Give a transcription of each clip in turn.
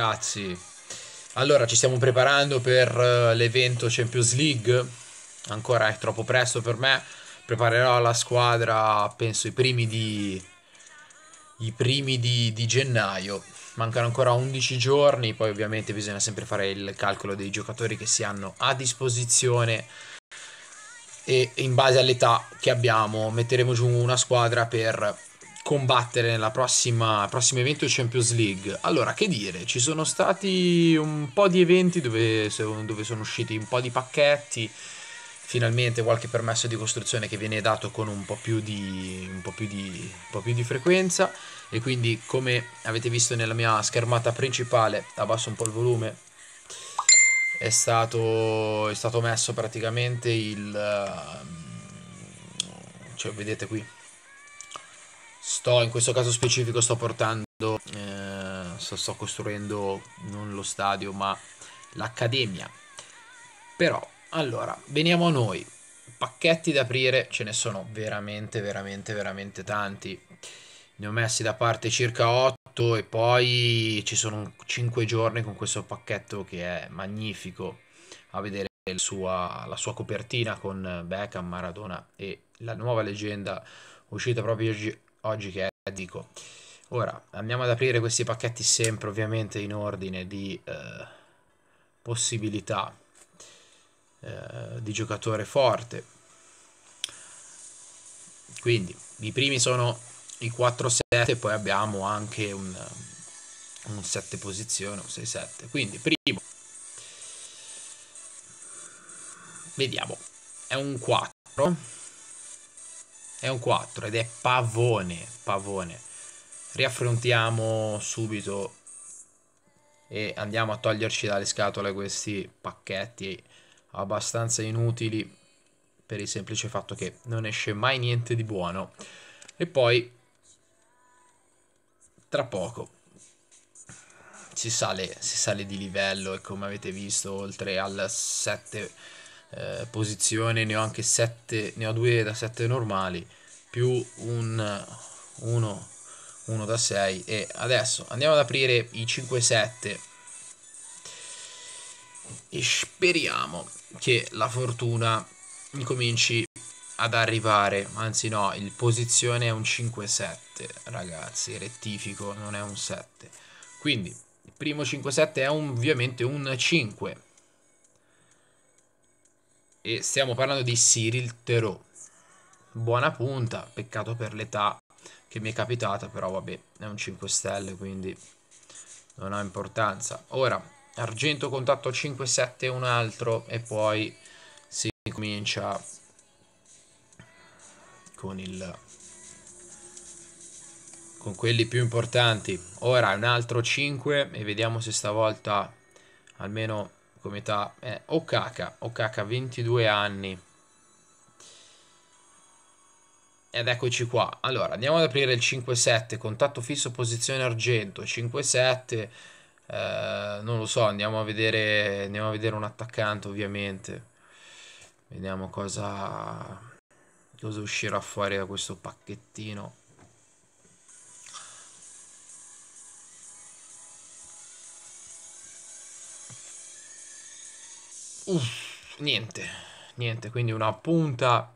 Ragazzi, allora ci stiamo preparando per eh, l'evento Champions League, ancora è troppo presto per me, preparerò la squadra penso i primi di, i primi di, di gennaio, mancano ancora 11 giorni, poi ovviamente bisogna sempre fare il calcolo dei giocatori che si hanno a disposizione e in base all'età che abbiamo metteremo giù una squadra per combattere nella prossima prossimo evento Champions League. Allora, che dire, ci sono stati un po' di eventi dove, dove sono usciti un po' di pacchetti, finalmente qualche permesso di costruzione che viene dato con un po' più di, un po più di, un po più di frequenza e quindi come avete visto nella mia schermata principale abbasso un po' il volume è stato, è stato messo praticamente il ehm, cioè vedete qui sto in questo caso specifico sto portando eh, sto, sto costruendo non lo stadio ma l'accademia però allora veniamo a noi pacchetti da aprire ce ne sono veramente veramente veramente tanti ne ho messi da parte circa 8 e poi ci sono 5 giorni con questo pacchetto che è magnifico a vedere la sua, la sua copertina con Beckham, Maradona e la nuova leggenda uscita proprio oggi che è, dico. Ora, andiamo ad aprire questi pacchetti sempre ovviamente in ordine di eh, possibilità eh, di giocatore forte. Quindi, i primi sono i 4-7, poi abbiamo anche un, un 7 posizione, un 6-7. Quindi, primo, vediamo, è un 4 è un 4 ed è pavone, pavone. Riaffrontiamo subito e andiamo a toglierci dalle scatole questi pacchetti abbastanza inutili per il semplice fatto che non esce mai niente di buono. E poi tra poco si sale, si sale di livello e come avete visto oltre al 7 eh, posizione, ne ho anche 7, ne ho 2 da 7 normali, più un 1, 1 da 6 e adesso andiamo ad aprire i 5-7 e speriamo che la fortuna cominci ad arrivare anzi no il posizione è un 5-7 ragazzi rettifico non è un 7 quindi il primo 5-7 è un, ovviamente un 5 e stiamo parlando di Cyril Thereau. Buona punta, peccato per l'età che mi è capitata, però vabbè, è un 5 stelle, quindi non ha importanza. Ora, argento contatto 5-7 un altro e poi si comincia con il con quelli più importanti. Ora un altro 5 e vediamo se stavolta almeno come età eh, Okaka, Okaka 22 anni. Ed eccoci qua. Allora, andiamo ad aprire il 5-7, contatto fisso, posizione argento, 5-7. Eh, non lo so, andiamo a, vedere, andiamo a vedere un attaccante ovviamente. Vediamo cosa, cosa uscirà fuori da questo pacchettino. Uff, niente, niente, quindi una punta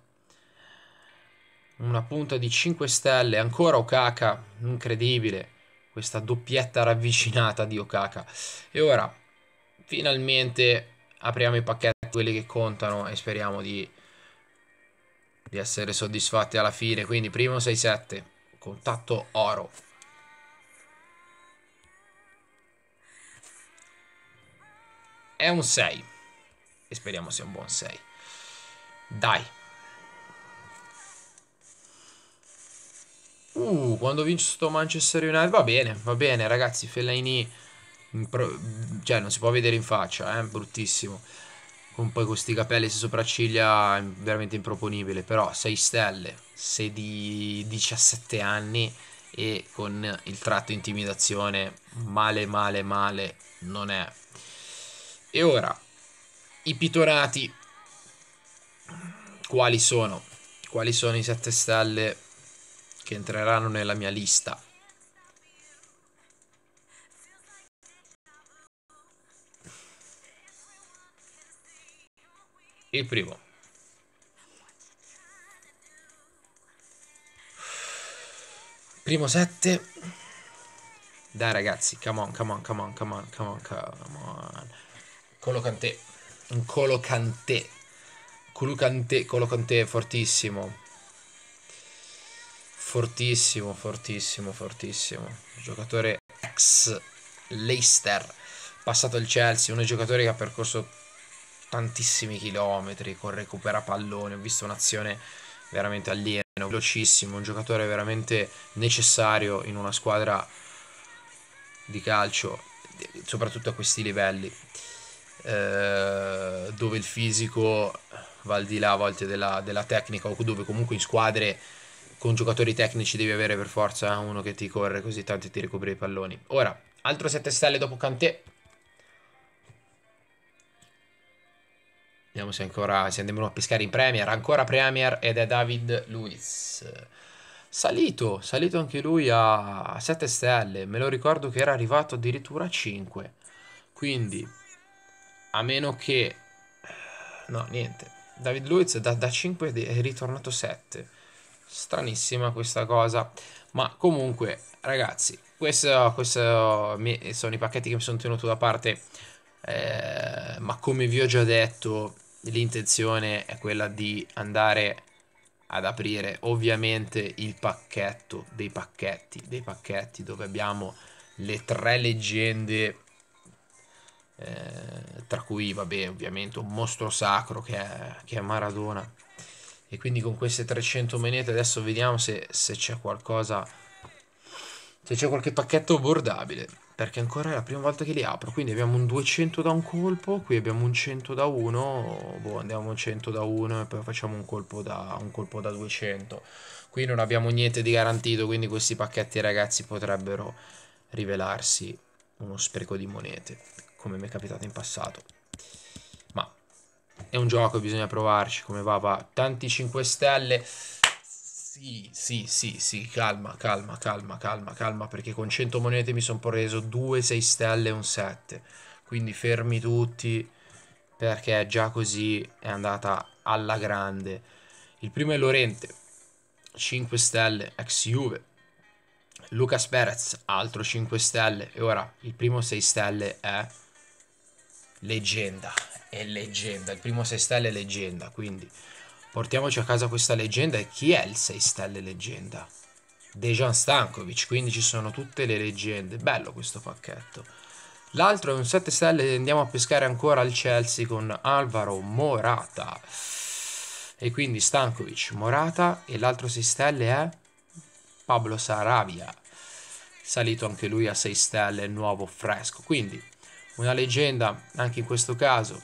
una punta di 5 stelle, ancora Okaka, incredibile, questa doppietta ravvicinata di Okaka. E ora, finalmente, apriamo i pacchetti, quelli che contano, e speriamo di, di essere soddisfatti alla fine. Quindi, primo 6-7, contatto oro. È un 6 e speriamo sia un buon 6. Dai. Uh, quando vince sto Manchester United va bene, va bene ragazzi, Fellaini cioè non si può vedere in faccia, eh, bruttissimo. Con poi questi capelli e sopracciglia veramente improponibile, però 6 stelle, sei di 17 anni e con il tratto intimidazione male male male non è. E ora i pitonati quali sono? Quali sono i sette stelle che entreranno nella mia lista? Il primo. Primo sette Dai ragazzi, come on, come on, come on, come on, come on, come on. Colo Cantè un Colo Kanté. Colo Kanté, Colo Kanté fortissimo. Fortissimo, fortissimo, fortissimo. Giocatore ex Leicester, passato il Chelsea, un giocatore che ha percorso tantissimi chilometri con recupera pallone, ho visto un'azione veramente alieno, velocissimo, un giocatore veramente necessario in una squadra di calcio, soprattutto a questi livelli. Eh, dove il fisico va al di là a volte della, della, tecnica o dove comunque in squadre con giocatori tecnici devi avere per forza uno che ti corre così tanto e ti recuperi i palloni. Ora, altro 7 stelle dopo Kanté. Vediamo se ancora se andiamo a pescare in Premier, ancora Premier ed è David Luiz. Salito, salito anche lui a 7 stelle, me lo ricordo che era arrivato addirittura a 5. Quindi a meno che... Eh, no, niente. David Luiz da, da 5 è ritornato 7. Stranissima questa cosa. Ma comunque, ragazzi, questo, questo sono i pacchetti che mi sono tenuto da parte. Eh, ma come vi ho già detto, l'intenzione è quella di andare ad aprire ovviamente il pacchetto dei pacchetti, dei pacchetti dove abbiamo le tre leggende eh, tra cui vabbè ovviamente un mostro sacro che è, che è, Maradona e quindi con queste 300 monete adesso vediamo se, se c'è qualcosa se c'è qualche pacchetto bordabile perché ancora è la prima volta che li apro quindi abbiamo un 200 da un colpo qui abbiamo un 100 da 1 boh andiamo un 100 da 1 e poi facciamo un colpo da, un colpo da 200 qui non abbiamo niente di garantito quindi questi pacchetti ragazzi potrebbero rivelarsi uno spreco di monete come mi è capitato in passato. Ma è un gioco, bisogna provarci come va, va. Tanti 5 stelle. Sì, sì, sì, sì, calma, calma, calma, calma, calma, perché con 100 monete mi sono preso 2 6 stelle e un 7. Quindi fermi tutti, perché già così è andata alla grande. Il primo è Lorente, 5 stelle, ex Juve. Lucas Perez, altro 5 stelle, e ora il primo 6 stelle è leggenda, è leggenda, il primo 6 stelle è leggenda, quindi portiamoci a casa questa leggenda e chi è il 6 stelle leggenda? Dejan Stankovic, quindi ci sono tutte le leggende, bello questo pacchetto. L'altro è un 7 stelle, andiamo a pescare ancora al Chelsea con Alvaro Morata. E quindi Stankovic, Morata e l'altro 6 stelle è Pablo Saravia. Salito anche lui a 6 stelle, nuovo fresco. Quindi una leggenda anche in questo caso.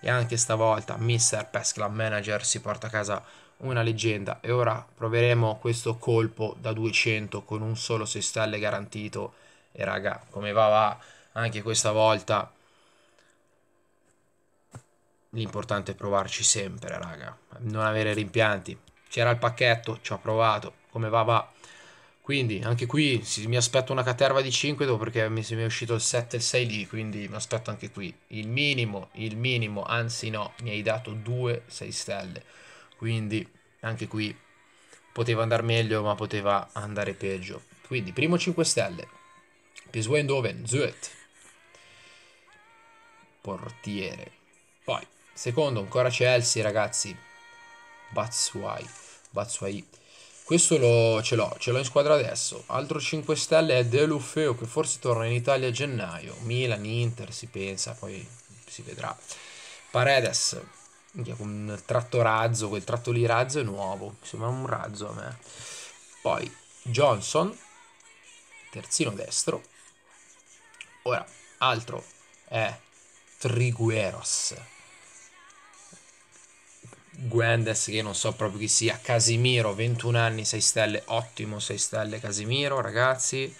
E anche stavolta Mr. Pest Club Manager si porta a casa una leggenda. E ora proveremo questo colpo da 200 con un solo 6 stelle garantito. E raga, come va va anche questa volta. L'importante è provarci sempre, raga. Non avere rimpianti. C'era il pacchetto, ci ho provato. Come va va. Quindi anche qui si, mi aspetto una caterva di 5 dopo perché mi, mi è uscito il 7 e il 6 lì, quindi mi aspetto anche qui. Il minimo, il minimo, anzi no, mi hai dato 2 6 stelle. Quindi anche qui poteva andare meglio ma poteva andare peggio. Quindi primo 5 stelle, Piswe Zuet, portiere. Poi secondo ancora Chelsea ragazzi, Batsuai, Batsuai questo lo, ce l'ho, ce l'ho in squadra adesso. Altro 5 stelle è De Lufeo che forse torna in Italia a gennaio. Milan, Inter, si pensa, poi si vedrà. Paredes, con tratto razzo, quel tratto lì razzo è nuovo, mi sembra un razzo a me. Poi Johnson, terzino destro. Ora, altro è Trigueros Guendes che non so proprio chi sia, Casimiro 21 anni 6 stelle, ottimo 6 stelle Casimiro ragazzi,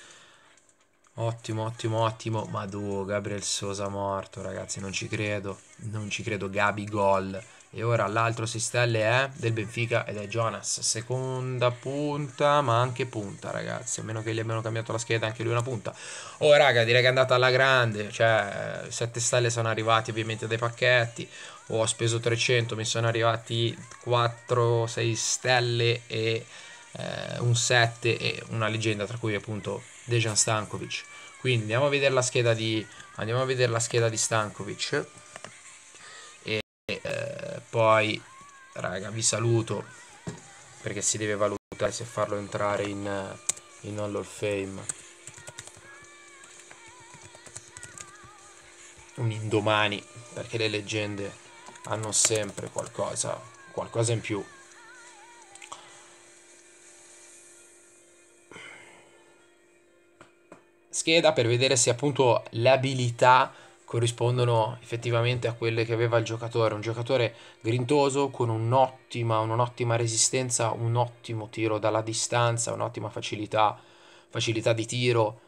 ottimo ottimo ottimo, ma Gabriel Sosa morto ragazzi non ci credo, non ci credo, Gabi gol, e ora l'altro 6 stelle è del Benfica ed è Jonas, seconda punta, ma anche punta, ragazzi. A meno che gli abbiano cambiato la scheda, anche lui una punta. Oh, raga, direi che è andata alla grande. Cioè, 7 stelle sono arrivati ovviamente dai pacchetti. Oh, ho speso 300, mi sono arrivati 4, 6 stelle e eh, un 7 e una leggenda, tra cui appunto Dejan Stankovic. Quindi andiamo a vedere la scheda di, andiamo a vedere la scheda di Stankovic. E, eh, poi raga vi saluto perché si deve valutare se farlo entrare in, in Hall of Fame un indomani perché le leggende hanno sempre qualcosa qualcosa in più scheda per vedere se appunto l'abilità corrispondono effettivamente a quelle che aveva il giocatore, un giocatore grintoso con un'ottima, un'ottima resistenza, un ottimo tiro dalla distanza, un'ottima facilità, facilità di tiro,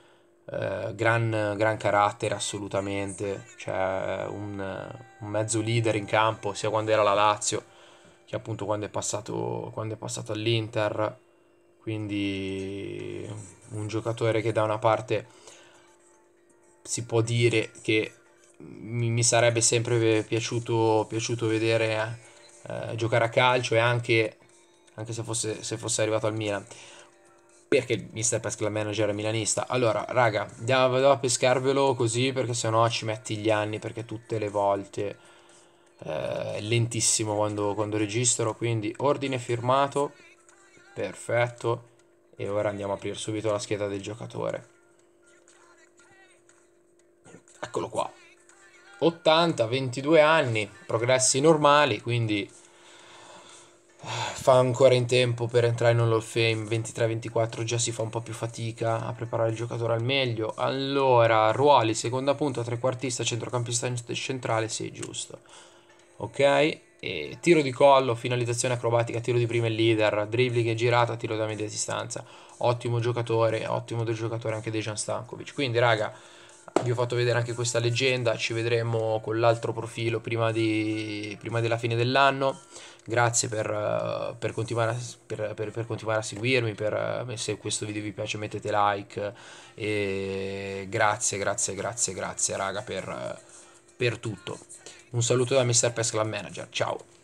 eh, gran, gran, carattere assolutamente, cioè un, un, mezzo leader in campo sia quando era la Lazio che appunto quando è passato, quando è passato all'Inter, quindi un giocatore che da una parte si può dire che mi, mi sarebbe sempre piaciuto, piaciuto vedere eh, giocare a calcio e anche, anche se, fosse, se, fosse, arrivato al Milan. Perché il mister pesca Pascal Manager è milanista? Allora, raga, vado a pescarvelo così perché sennò ci metti gli anni perché tutte le volte eh, lentissimo quando, quando registro. Quindi ordine firmato, perfetto. E ora andiamo a aprire subito la scheda del giocatore. Eccolo qua. 80, 22 anni, progressi normali, quindi eh, fa ancora in tempo per entrare in Hall of Fame 23-24 già si fa un po' più fatica a preparare il giocatore al meglio allora ruoli seconda punta trequartista centrocampista centrale sì giusto ok e tiro di collo finalizzazione acrobatica tiro di prima e leader dribbling e girata tiro da media distanza ottimo giocatore ottimo del giocatore anche Dejan Stankovic quindi raga vi ho fatto vedere anche questa leggenda, ci vedremo con l'altro profilo prima, di, prima, della fine dell'anno, grazie per, eh, per, continuare a, per, per, continuare a, seguirmi, eh, se questo video vi piace mettete like e grazie, grazie, grazie, grazie raga per, eh, tutto. Un saluto da Mr. Pest Club Manager, ciao!